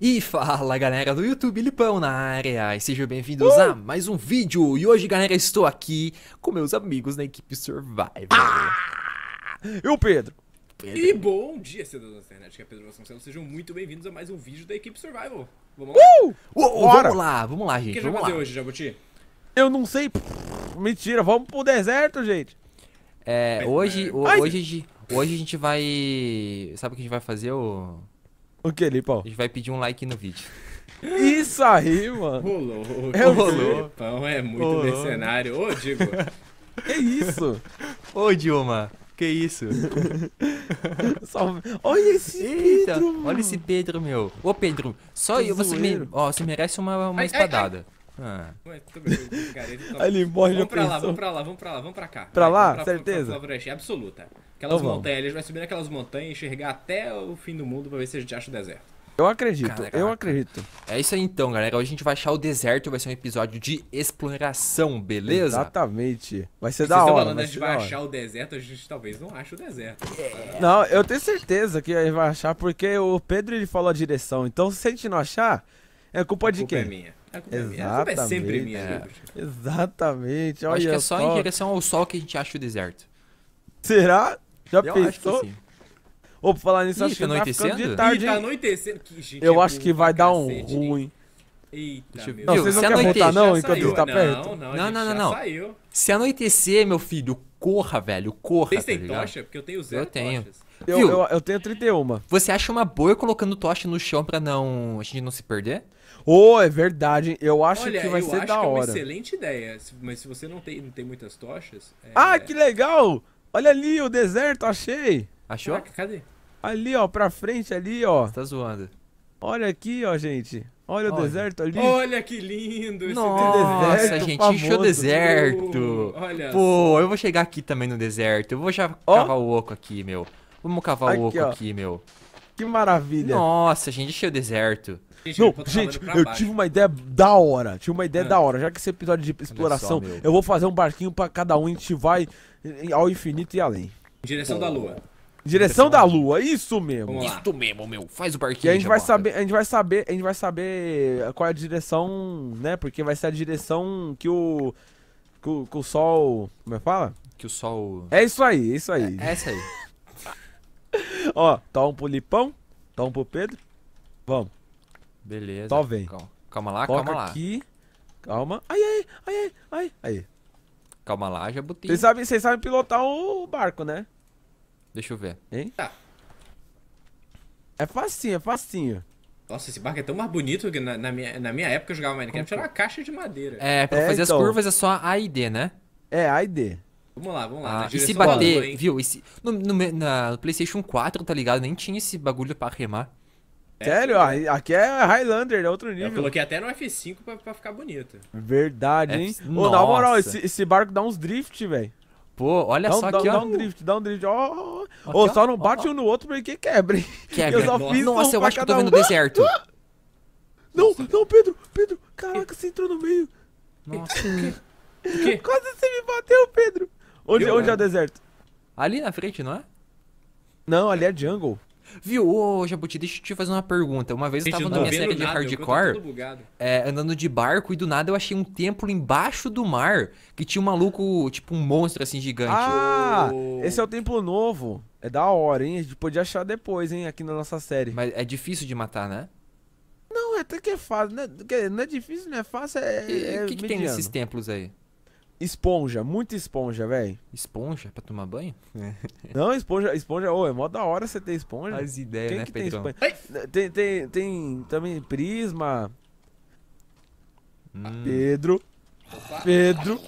E fala galera do YouTube, Lipão na área, e sejam bem-vindos uh! a mais um vídeo. E hoje, galera, estou aqui com meus amigos na equipe Survival. Ah! Pedro. Pedro. E bom dia, cidadãos da internet, que é Pedro Vasconcelos. Sejam muito bem-vindos a mais um vídeo da equipe Survival. Vamos lá? Uh! uh! Uh, Bora. Vamos lá, vamos lá, gente. O que a gente vai fazer lá. hoje, Jabuti? Eu não sei. Mentira, vamos pro deserto, gente. É, hoje, né? hoje, hoje a gente vai... Sabe o que a gente vai fazer, o? O que ele Paulo? A gente vai pedir um like no vídeo. Isso aí, mano. Rolou. É rolou. Pão é muito rolou. mercenário. Ô, Digo. Que isso? Ô, Dilma. Que isso? Salve. Olha esse Eita, Pedro. Mano. Olha esse Pedro, meu. Ô, Pedro, só eu, você, me, ó, você merece uma, uma ai, espadada. Ai, ai. Ah. Aí ele morre vamos pra pensou. lá, vamos pra lá, vamos pra lá, vamos pra cá. Pra vai, lá? Pra, certeza? Pra, pra, pra absoluta. Aquelas então montanhas, ele vai subir naquelas montanhas e enxergar até o fim do mundo pra ver se a gente acha o deserto. Eu acredito, Caraca. eu acredito. É isso aí então, galera. Hoje a gente vai achar o deserto, vai ser um episódio de exploração, beleza? Exatamente. Vai ser da hora. Vocês falando a gente vai achar o deserto, a gente talvez não ache o deserto. Yeah. É. Não, eu tenho certeza que a gente vai achar, porque o Pedro ele falou a direção. Então se a gente não achar, é culpa, culpa de é quem? É minha. É é a culpa Exatamente. é sempre minha. É. Exatamente. Olha acho que é só, só, em direção ao sol que a gente acha o deserto. Será? Já eu pensou? Acho Ô, pra falar nisso, Ih, acho tá que tá anoitecendo? Tá de tarde, Ih, tá anoitecendo. Que, gente, eu é acho que vai dar um ruim. Eita, Deixa meu. Não, vocês não querem voltar não enquanto saiu. tá não, né? perto? Não, não, não, não. Saiu. Se anoitecer, meu filho, corra, velho, corra. Vocês tá têm tocha? Porque eu tenho zero Eu tenho. Eu, eu, eu tenho 31. Você acha uma boa eu colocando tocha no chão pra não, a gente não se perder? Oh, é verdade. Eu acho Olha, que vai ser da hora. É uma excelente ideia. Mas se você não tem, não tem muitas tochas. É... Ah, que legal! Olha ali o deserto, achei. Achou? Caraca, cadê? Ali, ó, pra frente ali, ó. Você tá zoando. Olha aqui, ó, gente. Olha, olha, o deserto ali. Olha que lindo esse Nossa, deserto. gente, famoso. encheu o deserto. Uh, olha Pô, só. eu vou chegar aqui também no deserto. Eu vou já oh. cavar o oco aqui, meu. Vamos cavar aqui, o oco ó. aqui, meu. Que maravilha. Nossa, gente, encheu o deserto. Tá gente, não, eu gente, eu baixo. tive uma ideia da hora. Tive uma ideia é. da hora. Já que esse episódio de exploração, só, eu vou fazer um barquinho para cada um e a gente vai ao infinito e além. Em direção Pô. da lua. Direção da Lua, isso mesmo. Isso mesmo, meu. Faz o barquinho. E a gente vai bota. saber, a gente vai saber, a gente vai saber qual é a direção, né? Porque vai ser a direção que o que o, que o sol, como é que fala? Que o sol É isso aí, é isso aí. É, é essa aí. Ó, toma tá um pro Lipão, toma tá um pro Pedro. Vamos. Beleza. Tó, tá, velho. Calma. calma lá, calma aqui. lá. Calma. Ai, ai, ai, ai, ai. Calma lá, já botei. Vocês sabem sabe pilotar o barco, né? Deixa eu ver. Hein? Tá. É facinho, é facinho. Nossa, esse barco é tão mais bonito que na, na minha, na minha época eu jogava Minecraft, era uma é? caixa de madeira. É, pra é, fazer então. as curvas é só A e D, né? É, A e D. Vamos lá, vamos lá. Ah, e se bater, viu? Se, no, no, na, no PlayStation 4, tá ligado? Nem tinha esse bagulho pra remar. É, Sério? É, aqui é Highlander, é outro nível. Eu coloquei até no F5 pra, pra ficar bonito. Verdade, hein? F... Ô, na moral, esse, esse, barco dá uns drift, velho. Pô, olha dá só dá, aqui, dá ó. Dá um drift, dá um drift. Ó, aqui, só não bate um no outro pra que Quebra. Eu nossa, um nossa eu acho que eu tô vendo um. deserto. Não, não, Pedro, Pedro. Caraca, você entrou no meio. Nossa. que? Quase você me bateu, Pedro. Onde, onde é o deserto? Ali na frente, não é? Não, ali é jungle. Viu, ô oh, Jabuti, deixa eu te fazer uma pergunta. Uma vez eu tava na minha série de hardcore, é, andando de barco, e do nada eu achei um templo embaixo do mar que tinha um maluco, tipo um monstro assim gigante. Ah, oh. esse é o templo novo. É da hora, hein? A gente podia achar depois, hein, aqui na nossa série. Mas é difícil de matar, né? Não, até que é fácil, né? Não é difícil, não é fácil, é. O é que, que tem nesses templos aí? Esponja, muita esponja, velho. Esponja pra tomar banho? É. Não, esponja, esponja, ô, é mó da hora você ter esponja. As ideias, Quem né, que tem, tem, tem, tem também prisma. Hum. Pedro. Opa. Pedro.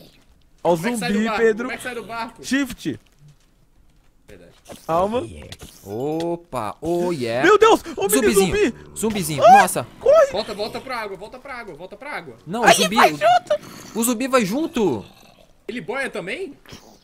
Ó, é zumbi, Pedro. Como é que sai do barco? Shift. Calma. Oh, Opa, oh yeah. Meu Deus, o zumbizinho. Zumbi. Zumbizinho, ah, nossa. Corre. Volta, volta pra água, volta pra água, volta pra água. Não, Aí o zumbi. Vai junto. O zumbi vai junto. Ele boia também?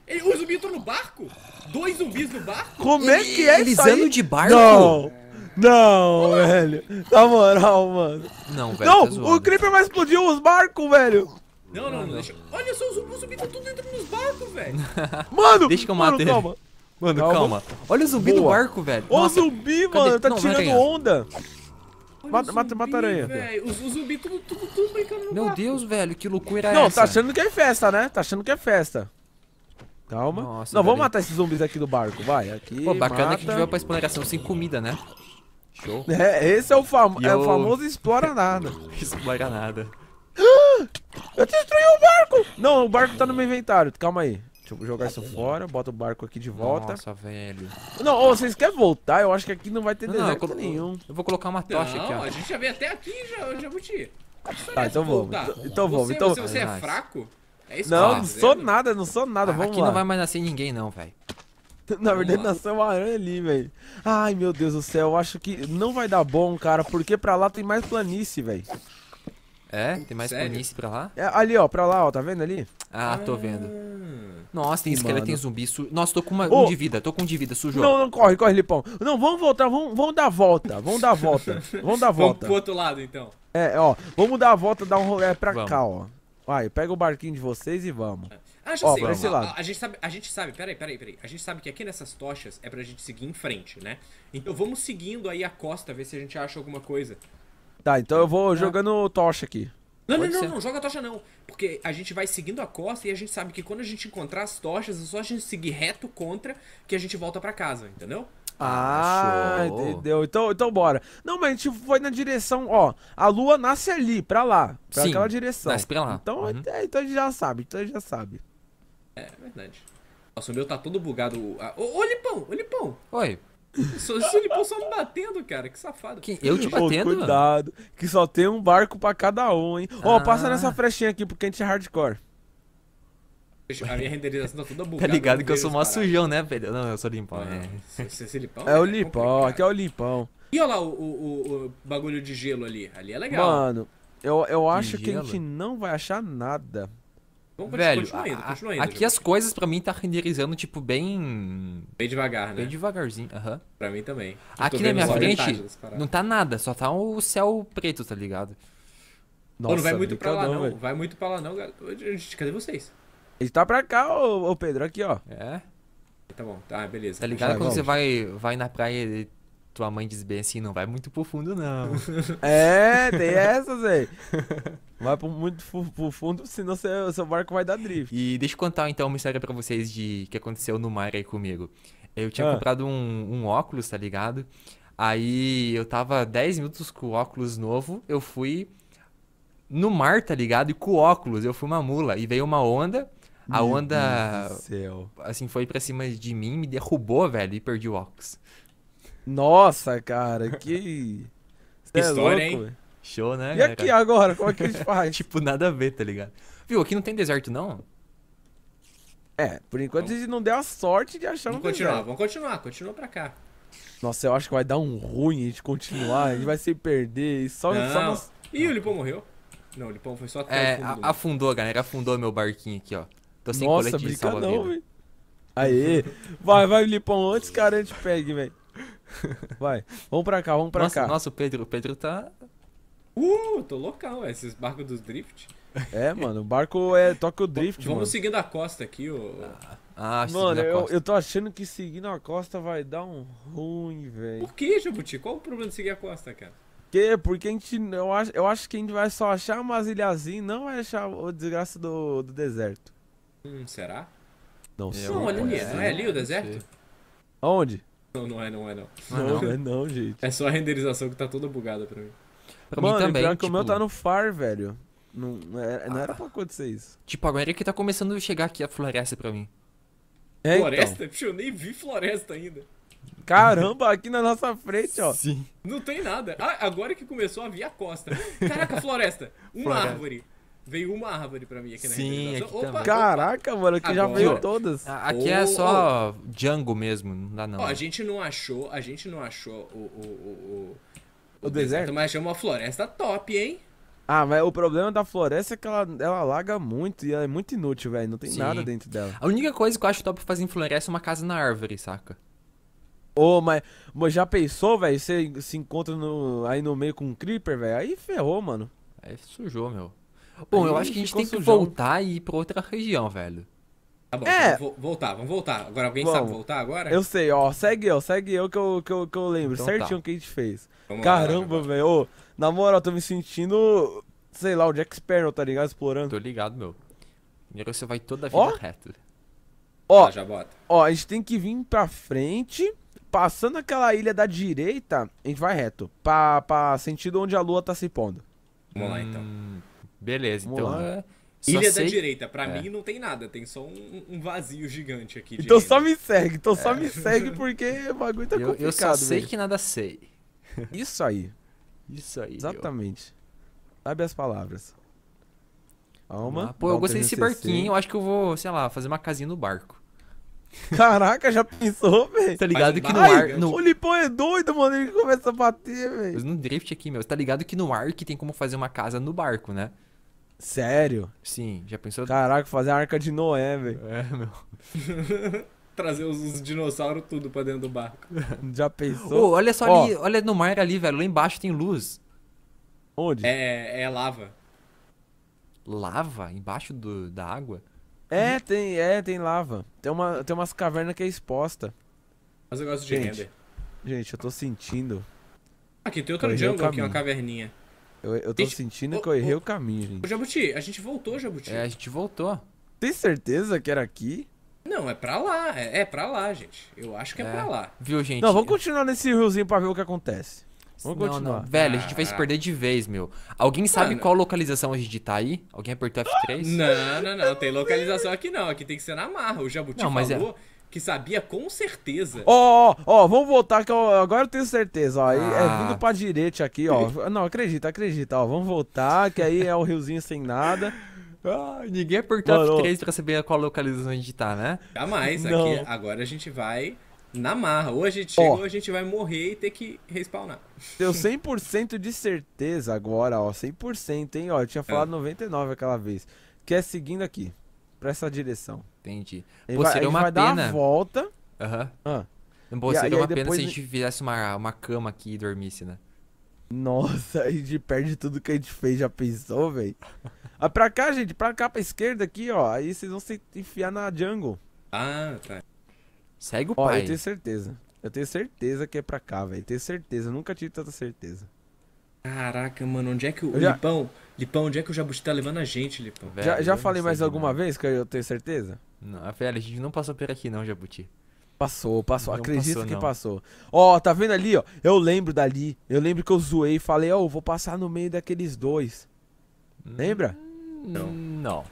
Ele, o zumbi entrou no barco? Dois zumbis no barco? Como é que é Eles andam de barco? Não. Não, Olá. velho. Na moral, mano. Não, velho. Não, tá o Creeper vai explodir os barcos, velho. Não, não, não. Deixa... Olha só, o zumbi, tá tudo entrando nos barcos, velho. mano, deixa que eu mate. mano, Calma. Mano, calma. calma. Olha o zumbi Boa. do barco, velho. Ô, zumbi, cadê? mano, tá não, tirando onda. mata, zumbi, mata, mata aranha. Véio. os zumbi tudo, tudo, tudo brincando no Meu barco. Deus, velho, que loucura é não, é essa? Não, tá achando que é festa, né? Tá achando que é festa. Calma. Nossa, não, vamos matar esses zumbis aqui do barco, vai. Aqui, Pô, bacana mata. que a gente veio pra exploração sem comida, né? Show. É, esse é o, é o famoso explora nada. explora nada. Eu destruí o barco! Não, o barco tá no meu inventário, calma aí. Deixa eu jogar isso fora, bota o barco aqui de volta. Nossa, velho. Não, oh, vocês querem voltar? Eu acho que aqui não vai ter deserto não, nenhum. Eu vou colocar uma tocha não, aqui, ó. a gente já veio até aqui, já, Jabuti. Ah, tá, então vamos. Então, então, vamos. Então... Se você é fraco, é isso Não, tá não sou nada, não sou nada, ah, vamos aqui lá. Aqui não vai mais nascer ninguém não, velho. Na verdade, nasceu uma aranha ali, velho. Ai, meu Deus do céu, eu acho que não vai dar bom, cara, porque pra lá tem mais planície, velho. É? Tem mais Sério? planície pra lá? É, ali, ó, pra lá, ó, tá vendo ali? Ah, tô ah. vendo. Nossa, tem Ih, esqueleto, mano. tem zumbi. Su... Nossa, tô com uma, um de vida, tô com um de vida, sujou. Não, não, corre, corre, Lipão. Não, vamos voltar, vamos, vamos dar a volta, vamos dar a volta, vamos dar a Vamos volta. pro outro lado, então. É, ó, vamos dar a volta, dar um rolê pra Vamos. cá, ó. Vai, pega o barquinho de vocês e vamos. Ah, já Ó, sei. Assim, pra esse a, a- a gente sabe, a gente sabe, peraí, peraí, peraí. A gente sabe que aqui nessas tochas é pra gente seguir em frente, né? Então vamos seguindo aí a costa, ver se a gente acha alguma coisa. Tá, então eu vou tá. jogando tocha aqui. Não, não, não, não joga tocha não. Porque a gente vai seguindo a costa e a gente sabe que quando a gente encontrar as tochas, é só a gente seguir reto contra que a gente volta para casa, entendeu? Ah, ah, Show. entendeu? Então, então bora. Não, mas a gente foi na direção, ó. A lua nasce ali, pra lá. Pra Sim, aquela direção. Nasce pra lá. Então, uhum. é, então a gente já sabe, então a gente já sabe. É, verdade. Nossa, o meu tá todo bugado. Ô, ô Lipão, ô Lipão. Oi. Só, Sulipão só me batendo, cara. Que safado. Que eu te batendo? cuidado. Que só tem um barco pra cada um, hein? Ó, ah. oh, passa nessa frechinha aqui, porque a gente é hardcore. A minha renderização tá toda bugada. Tá ligado que eu sou mó sujão, né, velho? Não, eu sou limpão. É, Você, é limpão? É, o né? é limpão, aqui é o limpão. E olha lá o, o, o, bagulho de gelo ali. Ali é legal. Mano, eu, eu acho que a gente não vai achar nada. Vamos Velho, continua indo, continua indo. Aqui as coisas pra mim tá renderizando, tipo, bem. Bem devagar, né? Bem devagarzinho, aham. Uhum. Pra mim também. Eu aqui na minha frente não tá nada, só tá o céu preto, tá ligado? Nossa, Pô, não vai muito pra lá, não. Vai muito pra lá, não. Cadê vocês? Ele tá pra cá, ô, ô Pedro, aqui, ó. É. Tá bom, tá, beleza. Tá ligado quando vamos. você vai, vai na praia e tua mãe diz bem assim, não vai muito pro fundo, não. é, tem essas aí. Vai muito pro fundo, senão seu, seu barco vai dar drift. E deixa eu contar então uma história pra vocês de que aconteceu no mar aí comigo. Eu tinha ah. comprado um, um óculos, tá ligado? Aí eu tava 10 minutos com o óculos novo, eu fui no mar, tá ligado? E com o óculos, eu fui uma mula. E veio uma onda, a Meu onda, assim, foi pra cima de mim, me derrubou, velho, e perdi o óculos. Nossa, cara, que. Cê é História, louco, hein? Véio. Show, né? E cara? aqui agora? Como é que a gente faz? tipo, nada a ver, tá ligado? Viu, aqui não tem deserto, não? É, por enquanto então... a gente não deu a sorte de achar vamos um continuar, deserto. Vamos continuar, continua pra cá. Nossa, eu acho que vai dar um ruim a gente continuar, a gente vai se perder. E só, não. só Ih, o Lipão morreu. Não, o Lipão foi só até é, fundo. afundou, galera, afundou meu barquinho aqui, ó. Tô sem Nossa, colete de salva-vida. Aê, vai, vai, Lipão, antes que a gente pegue, velho. Vai, vamos pra cá, vamos pra nossa, cá. Nossa, o Pedro, o Pedro tá. Uh, tô local, é, esses barcos dos drift. É, mano, o barco é. Toca o drift, vamos mano. Vamos seguindo a costa aqui, ô. Ah, ah mano, eu, eu tô achando que seguindo a costa vai dar um ruim, velho. Por que, Jabuti? Qual o problema de seguir a costa, cara? Que, porque a gente. Eu acho, eu acho que a gente vai só achar umas ilhazinhas não vai achar o desgraça do, do deserto. Hum, será? Não é, sei. Não, é, não é ali o deserto? onde não, não é, não é, não. Não, não, não é não, gente. É só a renderização que tá toda bugada pra mim. Pra Mano, mim também. Pior tipo... que o meu tá no far, velho. Não, não era, é, não era pra acontecer isso. Tipo, agora é que tá começando a chegar aqui a floresta pra mim. É, então. floresta? Então. Puxa, eu nem vi floresta ainda. Caramba, aqui na nossa frente, ó. Sim. Não tem nada. Ah, agora que começou a vir a costa. Caraca, floresta. Uma floresta. árvore. Veio uma árvore pra mim aqui na Sim, aqui opa, Caraca, mano, aqui Agora, já veio todas. Ah, aqui oh, é só oh. Django mesmo, não dá não. Ó, oh, a né? gente não achou, a gente não achou o... O, o, o, o deserto? Mas achou é uma floresta top, hein? Ah, mas o problema da floresta é que ela, ela alaga muito e ela é muito inútil, velho. Não tem Sim. nada dentro dela. A única coisa que eu acho top pra fazer em floresta é uma casa na árvore, saca? Ô, oh, mas, mas já pensou, velho? Você se encontra no, aí no meio com um creeper, velho? Aí ferrou, mano. Aí sujou, meu. Bom, Aí eu acho que a gente tem que voltar e ir pra outra região, velho. Tá bom, é. Então vamos voltar, vamos voltar. Agora alguém vamos. sabe voltar agora? Eu sei, ó. Segue eu, segue eu que eu, que eu, que eu lembro então tá. certinho o tá. que a gente fez. Vamos Caramba, velho. na moral, tô me sentindo, sei lá, o Jack Sparrow, tá ligado? Explorando. Tô ligado, meu. Primeiro você vai toda a vida ó. reto. Ó, ah, já bota. ó, a gente tem que vir pra frente. Passando aquela ilha da direita, a gente vai reto. Pra, pra sentido onde a lua tá se pondo. Vamos hum. lá, então. Hum. Beleza, Vamos então. É... Ilha sei... da direita, pra é. mim não tem nada, tem só um, um vazio gigante aqui. Então só me segue, então é. só me segue porque o bagulho tá eu, complicado. Eu só sei mesmo. que nada sei. Isso aí. Isso aí. Exatamente. Eu. Sabe as palavras. Alma. Ah, pô, eu gostei desse barquinho, eu acho que eu vou, sei lá, fazer uma casinha no barco. Caraca, já pensou, velho? Tá ligado que no ar. Né? No... O Lipão é doido, mano. Ele começa a bater, velho. No drift aqui, meu. Tá ligado que no ar que tem como fazer uma casa no barco, né? Sério? Sim, já pensou? Caraca, fazer a arca de Noé, velho. É, meu. Trazer os, os dinossauros tudo pra dentro do barco. já pensou? Ô, olha só ali, olha no mar ali, velho. Lá embaixo tem luz. Onde? É, é, é lava. Lava? Embaixo do, da água? É, tem, é, tem lava. Tem, uma, tem umas cavernas que é exposta. Mas eu gosto de gente, render. Gente, eu tô sentindo. Aqui tem outro jungle aqui, uma caverninha. Eu, eu tô gente, sentindo que eu errei o, o caminho, gente. Jabuti, a gente voltou, Jabuti. É, a gente voltou. Tem certeza que era aqui? Não, é pra lá. É, é pra lá, gente. Eu acho que é, é pra lá. Viu, gente? Não, vamos continuar nesse riozinho pra ver o que acontece. Vamos não, continuar. Não. Velho, a gente vai se ah. perder de vez, meu. Alguém sabe qual localização a gente tá aí? Alguém apertou F3? Não, não, não. Tem localização aqui não. Aqui tem que ser na marra. O Jabuti não, mas é- falou. É que sabia com certeza. Ó, ó, ó, vamos voltar que eu, agora eu tenho certeza, ó. É ah. É vindo pra direita aqui, ó. Não, acredita, acredita, ó. Vamos voltar, que aí é o riozinho sem nada. Ah, ninguém apertou F3 pra saber qual localização a gente tá, né? Jamais, Não. aqui agora a gente vai na marra. Ou a gente chegou, a gente vai morrer e ter que respawnar. Deu 100% de certeza agora, ó. 100%, hein? Ó, eu tinha é. falado é. 99 aquela vez. Que é seguindo aqui, pra essa direção. Entendi. Ele Pô, vai, uma vai pena. Dar a volta. Aham. Uhum. Ah. Pô, e, seria e uma pena se a gente fizesse uma, uma cama aqui e dormisse, né? Nossa, a gente perde tudo que a gente fez, já pensou, velho? ah, pra cá, gente, pra cá, pra esquerda aqui, ó. Aí vocês vão se enfiar na jungle. Ah, tá. Segue o ó, pai. eu tenho certeza. Eu tenho certeza que é pra cá, velho. Tenho certeza. Eu nunca tive tanta certeza. Caraca, mano, onde é que o, já... Lipão. Lipão, onde é que o Jabuti tá levando a gente, Lipão? Velho, já já falei mais alguma não. vez, que eu tenho certeza? Não, velho, a gente não passou por aqui, não, Jabuti. Passou, passou. Não Acredito passou, que não. passou. Ó, oh, tá vendo ali, ó? Eu lembro dali. Eu lembro que eu zoei e falei, ó, oh, vou passar no meio daqueles dois. Hum, Lembra? Não. Não.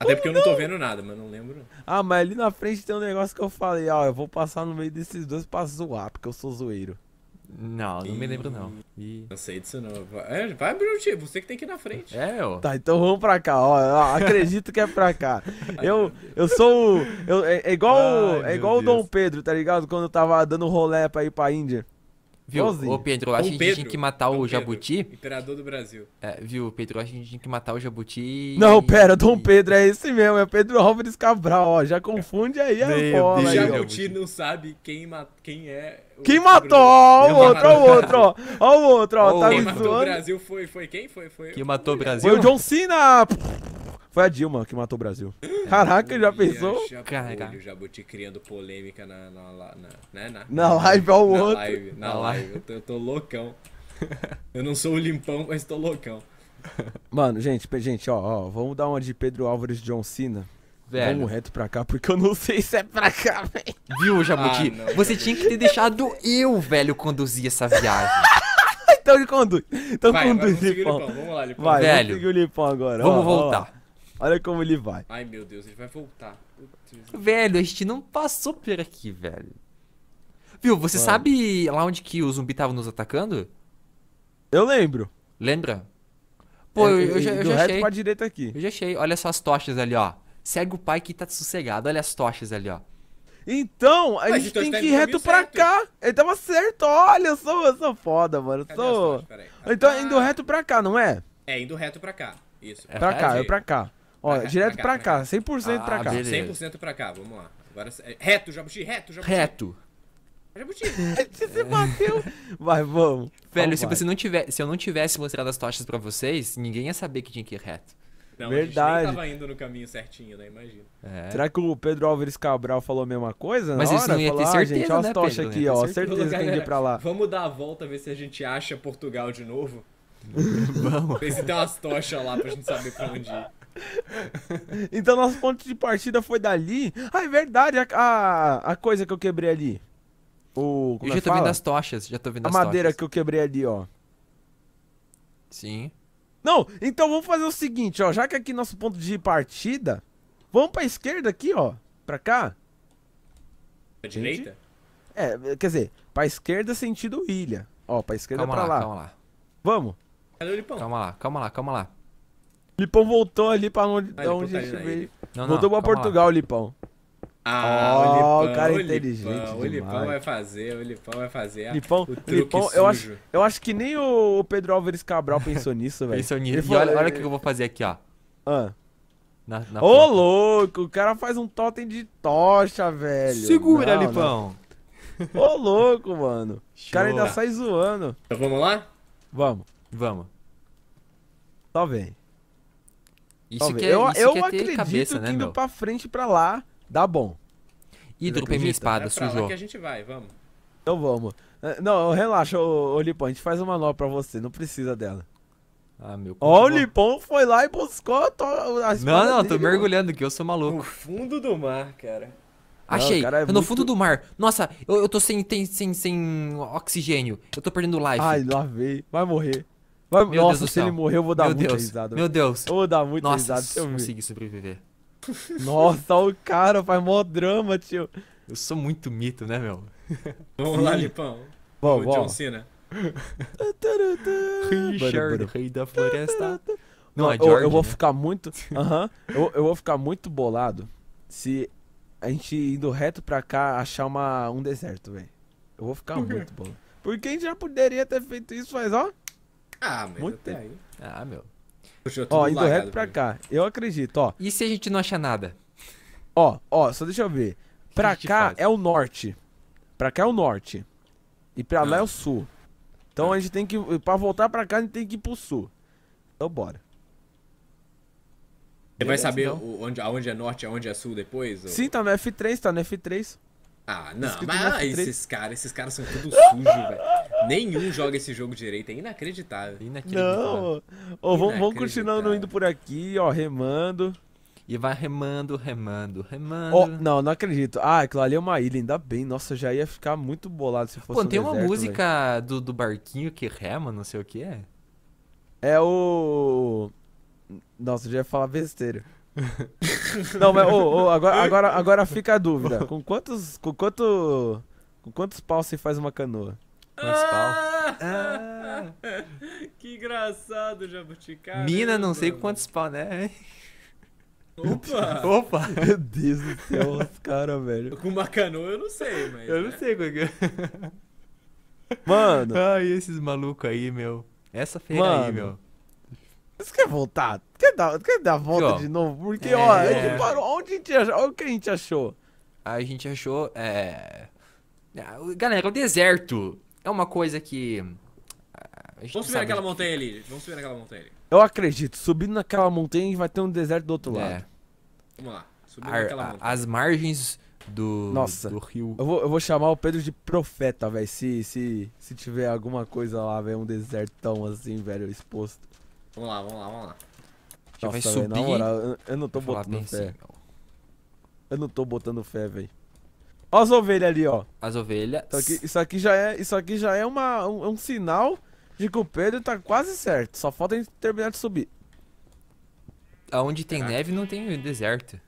Até porque eu não tô vendo nada, mas não lembro. Ah, mas ali na frente tem um negócio que eu falei, ó, oh, eu vou passar no meio desses dois pra zoar, porque eu sou zoeiro. Não, não e... me lembro não. E... Não sei disso não. É, vai, Bruno, você que tem que ir na frente. É, ó. Tá, então vamos pra cá, ó. Acredito que é pra cá. Eu, eu sou. Eu, é, igual, Ai, é igual o é Dom Pedro, tá ligado? Quando eu tava dando rolé pra ir pra Índia. Viu? Ô, Pedro, acho que a gente tinha que matar Dom o Jabuti. Pedro, imperador do Brasil. É, viu, Pedro, acho que a gente tinha que matar o Jabuti. Não, e... pera, Dom Pedro é esse mesmo, é Pedro Álvares Cabral, ó. Já confunde aí a bola. O Jabuti não sabe quem, ma quem é. Quem matou? Ó, o outro, ó, o outro, ó. Ó, o outro, ó. Tá quem matou o Brasil foi, foi quem? Foi, foi. Quem matou o Brasil? Foi o John Cena! Foi a Dilma que matou o Brasil. Caraca, já pensou? É Caraca. O Jabuti criando polêmica na, na, na, né, na, né? na live ao na outro. Live, na, na live, live. Eu, tô, eu tô loucão. Eu não sou o limpão, mas tô loucão. Mano, gente, gente, ó, ó, vamos dar uma de Pedro Álvares John Cena. Velho. Vamos reto pra cá, porque eu não sei se é pra cá, velho. Viu, ah, Jabuti? Ah, não, Você Jabuti. tinha que ter deixado eu, velho, conduzir essa viagem. então conduz. Então vai, conduz, vai, Lipão. Lipão. Vamos lá, Lipão. Vai, velho, vamos o Lipão agora. Vamos ó, voltar. Ó. Olha como ele vai. Ai, meu Deus, ele vai voltar. Velho, a gente não passou por aqui, velho. Viu, você Mano. sabe lá onde que o zumbi tava nos atacando? Eu lembro. Lembra? Pô, é, eu, eu, já, eu do reto achei. pra direita aqui. Eu já achei. Olha só as tochas ali, ó. Segue o pai que tá sossegado. Olha as tochas ali, ó. Então, a gente então tem tá que ir reto pra certo. cá. Ele tava certo. Olha, eu sou, eu sou foda, mano. Eu sou... Então, ah. indo reto pra cá, não é? É, indo reto pra cá. Isso. É pra cá, é pra cá. Ó, cá, direto pra, pra cá, cá, 100% ah, pra cá. Beleza. 100% pra cá, vamos lá. Agora, reto, Jabuti, reto, Jabuti. Reto. Jabuti. você bateu. Vai, vamos. Velho, vamos, se, Você não tiver, se eu não tivesse mostrado as tochas pra vocês, ninguém ia saber que tinha que ir reto. Não, Verdade. a gente nem tava indo no caminho certinho, né? Imagina. É. Será que o Pedro Álvares Cabral falou a mesma coisa? Mas isso não ia Falar, ter ah, certeza, gente, olha né, as tochas Pedro, aqui, né? ó. Certeza, certeza que tem que ir pra lá. Vamos dar a volta, ver se a gente acha Portugal de novo. vamos. Ver se tem umas tochas lá pra gente saber pra onde ir. então nosso ponto de partida foi dali. Ah, é verdade, a, a, a coisa que eu quebrei ali. O, eu é já tô fala? vendo as tochas, já tô vendo a as tochas. A madeira que eu quebrei ali, ó. Sim. Não, então vamos fazer o seguinte, ó. Já que aqui nosso ponto de partida, vamos pra esquerda aqui, ó. Pra cá. Pra direita? É, é, quer dizer, pra esquerda sentido ilha. Ó, pra esquerda calma pra lá, lá. Calma lá. Vamos. Calma lá, calma lá, calma lá. Lipão voltou ali pra onde, ah, onde tá a gente veio. Não, voltou não, pra Portugal, lá. Lipão. Ah, oh, o Lipão, o cara é inteligente. Lipão, o Lipão vai fazer, o Lipão vai fazer. Lipão, o Lipão sujo. Eu, acho, eu acho que nem o Pedro Álvares Cabral pensou nisso, velho. Pensou nisso. E olha, olha é, o que eu vou fazer aqui, ó. Ah. Ô, louco, o cara faz um totem de tocha, velho. Segura, não, Lipão. Ô, louco, mano. Show. O cara ainda sai zoando. Então vamos lá? Vamos. Vamos. Tá bem. Isso que é, eu, isso eu que é acredito cabeça, que né, indo meu? pra frente e pra lá dá bom. e dropei minha espada, é sujou. que a gente vai, vamos. Então vamos. É, não, relaxa, ô, ô Lipão, a gente faz uma nova pra você, não precisa dela. Ah, meu Ó, o Lipão foi lá e buscou a, tua, a espada Não, não, dele, tô mergulhando aqui, eu sou maluco. No fundo do mar, cara. Achei, não, cara é no muito... fundo do mar. Nossa, eu, eu tô sem, sem, sem, oxigênio, eu tô perdendo life. Ai, lavei. vai morrer. Vai, Meu nossa, Deus se ele morrer, eu vou dar muita risada. Meu Deus. Eu vou dar muita risada se eu conseguir sobreviver. Nossa, o cara faz mó drama, tio. Eu sou muito mito, né, meu? Vamos lá, Lipão. Bom, bom. John Cena. Richard, rei da floresta. Não, é George, eu, eu vou né? ficar muito. Uh -huh, eu, eu vou ficar muito bolado se a gente indo reto pra cá achar uma, um deserto, velho. Eu vou ficar muito bolado. Porque a gente já poderia ter feito isso mas ó. Ah, meu. Muito tá tempo. Aí. Ah, meu. ó, indo reto pra, cá. Eu acredito, ó. E se a gente não achar nada? Ó, ó, só deixa eu ver. Pra cá faz? é o norte. Pra cá é o norte. E pra ah. lá é o sul. Então ah. a gente tem que. Pra voltar pra cá, a gente tem que ir pro sul. Então bora. Você vai saber então. onde, aonde é norte e aonde é sul depois? Ou... Sim, tá no F3, tá no F3. Ah, não, Escrito mas esses caras, esses caras são tudo sujos, velho. Nenhum joga esse jogo direito, é inacreditável. Inacreditável. Não. Oh, vamos, continuando indo por aqui, ó, remando. E vai remando, remando, remando. Oh, não, não acredito. Ah, aquilo ali é uma ilha, ainda bem. Nossa, já ia ficar muito bolado se fosse Pô, um tem uma deserto, música do, do barquinho que rema, não sei o que é. É o. Nossa, já ia falar besteira. não, mas oh, oh, agora, agora, agora fica a dúvida. Com quantos. Com quanto. Com quantos paus se faz uma canoa? Ah! ah! Que engraçado, jabuticaba. Mina, não sei quantos pau, né? Opa! Opa! Meu Deus do céu, os caras, velho. Com uma canoa eu não sei, mas. Eu né? não sei como é que é. Mano! Ai, esses malucos aí, meu. Essa feira Mano. aí, meu. Você quer voltar? Quer dar, quer dar a volta de novo? Porque, é, ó, a gente parou. Onde a gente achou? Olha o que a gente achou. A gente achou. É. Ah, galera, é o deserto é uma coisa que. Ah, vamos subir naquela que... montanha ali. Vamos subir naquela montanha ali. Eu acredito, subindo naquela montanha vai ter um deserto do outro é. lado. É. Vamos lá, subindo naquela montanha. As margens do, Nossa, do rio. Eu vou, eu vou chamar o Pedro de profeta, velho. Se, se, se tiver alguma coisa lá, velho, um desertão assim, velho, exposto. Vamos lá, vamos lá, vamos lá. Nossa, vai subir. na eu, eu não tô botando fé. Assim, eu não tô botando fé, velho. Olha as ovelhas ali, ó. As ovelhas. Isso aqui, isso aqui já é, isso aqui já é uma, um, um, sinal de que o Pedro tá quase certo. Só falta a gente terminar de subir. Aonde tem será? neve não tem deserto.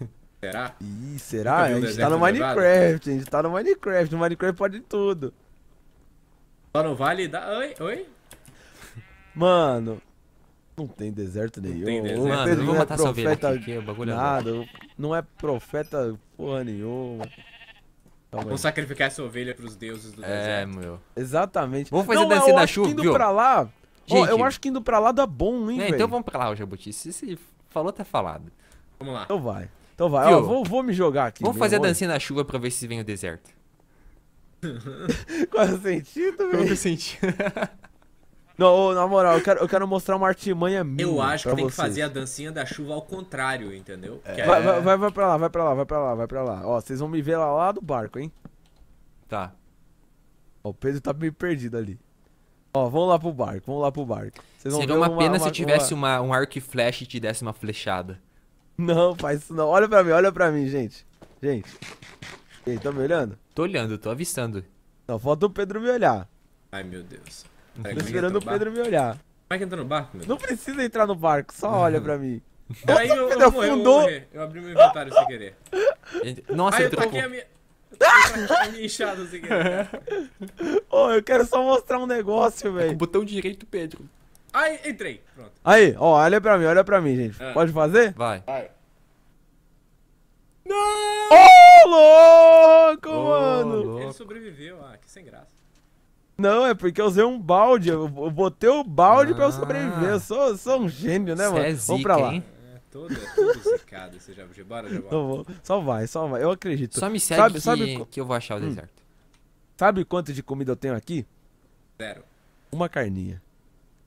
Será? Ih, será? A gente tá no Minecraft, a gente tá no Minecraft. No Minecraft pode tudo. Só no vale dar... Oi, oi? Mano, não tem deserto nenhum. Não tem deserto. Mano, não, é profeta. Aqui, é nada, não é profeta porra nenhuma. Calma Vou aí. sacrificar essa ovelha pros deuses do é, deserto. É, meu. Exatamente. Vamos fazer dança dancinha da chuva, indo viu? pra lá... Gente, eu acho que indo pra lá dá bom, hein, né, Então vamos pra lá, Jabuti. Se, se falou, tá falado. Vamos lá. Então vai. Então vai. Ó, vou, vou me jogar aqui. Vamos fazer a dancinha da chuva pra ver se vem o deserto. Qual é o sentido, velho? Qual é o sentido? Não, na moral, eu quero, eu quero mostrar uma artimanha minha. Eu acho que tem vocês. que fazer a dancinha da chuva ao contrário, entendeu? É. é. Vai, vai, vai, vai pra lá, vai pra lá, vai pra lá, vai pra lá. Ó, vocês vão me ver lá, lá do barco, hein? Tá. Ó, o Pedro tá meio perdido ali. Ó, vamos lá pro barco, vamos lá pro barco. Vocês vão Seria uma, uma pena uma, se tivesse uma... um arco e flecha e te desse uma flechada. Não, faz isso não. Olha pra mim, olha pra mim, gente. Gente. E aí, tá me olhando? Tô olhando, tô avistando. Não, falta o Pedro me olhar. Ai, meu Deus. Tô esperando o Pedro me olhar. Como é que entra no barco, meu? Não precisa entrar no barco, só uhum. olha pra mim. Peraí, eu, eu, eu, eu, eu abri meu inventário sem querer. Nossa, Ai, eu taquei a minha... a minha inchada sem querer. oh, eu quero só mostrar um negócio, é velho. É o botão direito, Pedro. Aí, entrei. Pronto. Aí, ó, olha pra mim, olha pra mim, gente. Ah. Pode fazer? Vai. Vai. Não! Ô, oh, louco, oh, mano! Louco. Ele sobreviveu, ah, que sem graça. Não, é porque eu usei um balde. Eu botei o balde ah. pra eu ah. sobreviver. Eu sou, sou um gênio, né, mano? É zica, Vamos pra lá. Hein? É todo, é todo zicado esse Jabujê. Bora, Jabujê. Não vou. Só vai, só vai. Eu acredito. Só me segue sabe, que, sabe... que eu vou achar o hum. deserto. Sabe quanto de comida eu tenho aqui? Zero. Uma carninha.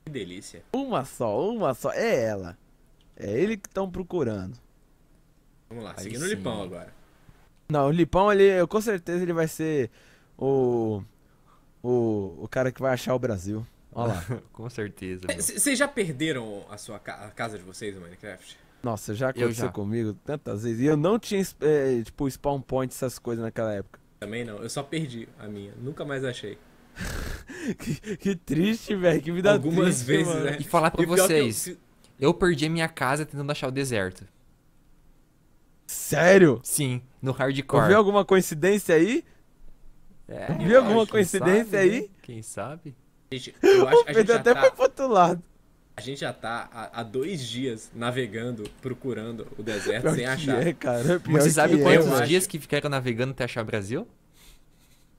Que delícia. Uma só, uma só. É ela. É ele que estão procurando. Vamos lá, Aí seguindo sim. o Lipão agora. Não, o Lipão, ele, eu, com certeza ele vai ser o o, o cara que vai achar o Brasil. Olha lá. Com certeza. É, vocês já perderam a sua ca a casa de vocês no Minecraft? Nossa, já aconteceu já. comigo tantas vezes. E eu não tinha, é, tipo, spawn point, essas coisas naquela época. Também não. Eu só perdi a minha. Nunca mais achei. que, que, triste, velho. Que vida Algumas triste, vezes, mano. né? E falar pra e vocês. Eu... eu... perdi a minha casa tentando achar o deserto. Sério? Sim, no hardcore. Houve alguma coincidência aí? É, Viu alguma acho, coincidência sabe, né? aí? Né? Quem sabe? Gente, eu acho a gente até tá... foi pro outro lado. A gente já tá há, dois dias navegando, procurando o deserto pior sem achar. É, cara, pior Você sabe é. quantos é, dias acho. que ficaram navegando até achar Brasil?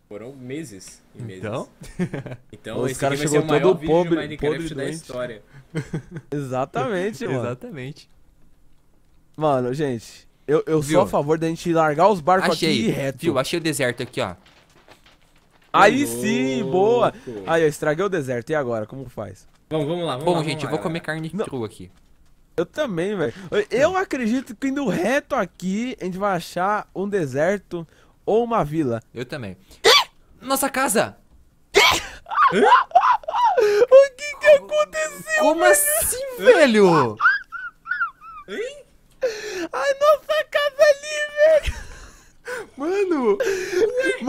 Foram meses e meses. Então, então os caras chegou todo pobre, Minecraft pobre da doente. história. Exatamente, mano. Exatamente. Mano, gente, eu, eu sou a favor da gente largar os barcos Achei. aqui reto. Viu? Achei o deserto aqui, ó. Aí louco. sim, boa. Aí, eu estraguei o deserto. E agora? Como faz? Vamos, vamos lá. Vamos Bom, lá, gente, eu vou comer carne de crua aqui. Eu também, velho. Eu acredito que indo reto aqui, a gente vai achar um deserto ou uma vila. Eu também. Nossa casa! o que que aconteceu? Como velho? assim, velho? Hein? A nossa casa ali, velho! Mano!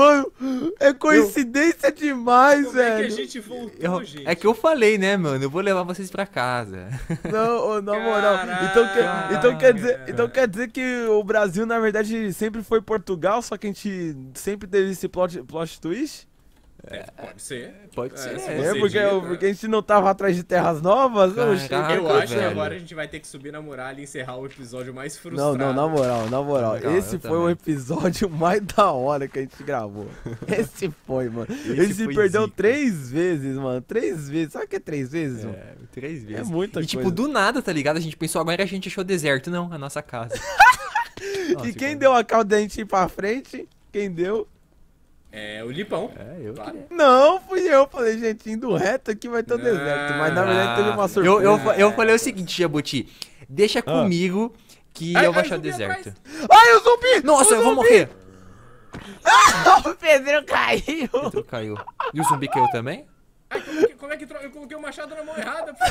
Mano, é coincidência eu... demais, Como velho. É que a gente voltou, eu... gente. É que eu falei, né, mano? Eu vou levar vocês pra casa. Não, na moral. Então, então quer, então, quer dizer, então quer dizer que o Brasil, na verdade, sempre foi Portugal, só que a gente sempre teve esse plot, plot twist? É, pode ser. Pode é, ser. É, é porque, é é. porque a gente não tava atrás de terras novas. Caraca, eu acho velho. que agora a gente vai ter que subir na muralha e encerrar o episódio mais frustrado. Não, não, na moral, na moral. esse foi o episódio mais da hora que a gente gravou. Esse foi, mano. Esse, esse se perdeu três vezes, mano. Três vezes. Sabe o que é três vezes, é, três vezes. É muita e, tipo, coisa. E tipo, do nada, tá ligado? A gente pensou, agora a gente achou deserto. Não, a nossa casa. nossa, e tipo, quem deu a calda da gente ir pra frente? Quem deu? É, o Lipão. É, eu claro. Não, fui eu. Falei, gente, indo reto aqui vai ter o ah, deserto. Mas na verdade teve uma surpresa. Eu, eu, eu falei o seguinte, Jabuti. Deixa ah. comigo que ai, eu vou achar o deserto. Atrás. Ai, o zumbi! Nossa, o eu zumbi. vou morrer. Ah, o Pedro caiu. O Pedro caiu. E o zumbi caiu também? Ai, como é que, como é que eu coloquei o machado na mão errada, pô?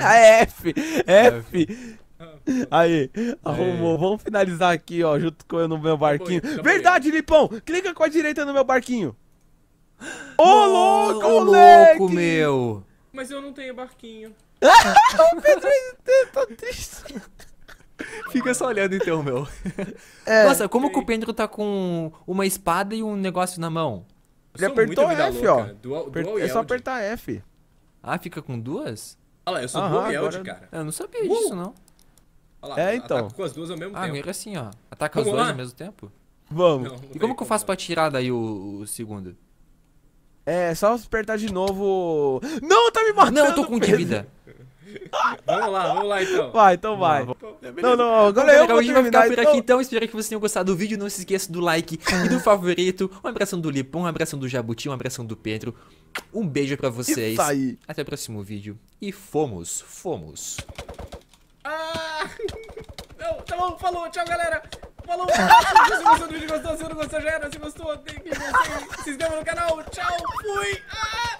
A F, F. F. Aí, arrumou. É. Vamos finalizar aqui, ó, junto com eu no meu barquinho. Acabou, acabou Verdade, aí. Lipão! Clica com a direita no meu barquinho. Ô, oh, louco, oh, louco, meu! Mas eu não tenho barquinho. o Pedro tá triste. Fica só olhando então, meu. É, Nossa, como que o Pedro tá com uma espada e um negócio na mão? Ele apertou F, louca. ó. Dual, dual é só apertar F. Ah, fica com duas? Olha lá, eu sou Aham, dual agora... Yeld, cara. Eu não sabia disso, não. Olha lá, é, então. Ataco com as duas ao mesmo ah, tempo. Mira assim, ó. Ataca Vamos as duas lá? ao mesmo tempo? Vamos. Não, não e como que eu faço não. pra tirar daí o, o segundo? É, é, só apertar de novo. Não, tá me matando! Não, eu tô com dívida. vamos lá, vamos lá então. Vai, então vai. Não, então, não, não agora então, eu vou terminar. Vai ficar por aqui então. então. Espero que vocês tenham gostado do vídeo. Não se esqueça do like e do favorito. Um abração do Lipão, um abração do Jabuti, um abração do Pedro. Um beijo pra vocês. Até o próximo vídeo. E fomos, fomos. Ah! Não, tá bom, falou, tchau, galera. Falou, ah. se gostou do vídeo, gostou, se não gostou, já era, se gostou, tem que se inscreva no canal, tchau, fui! Ah!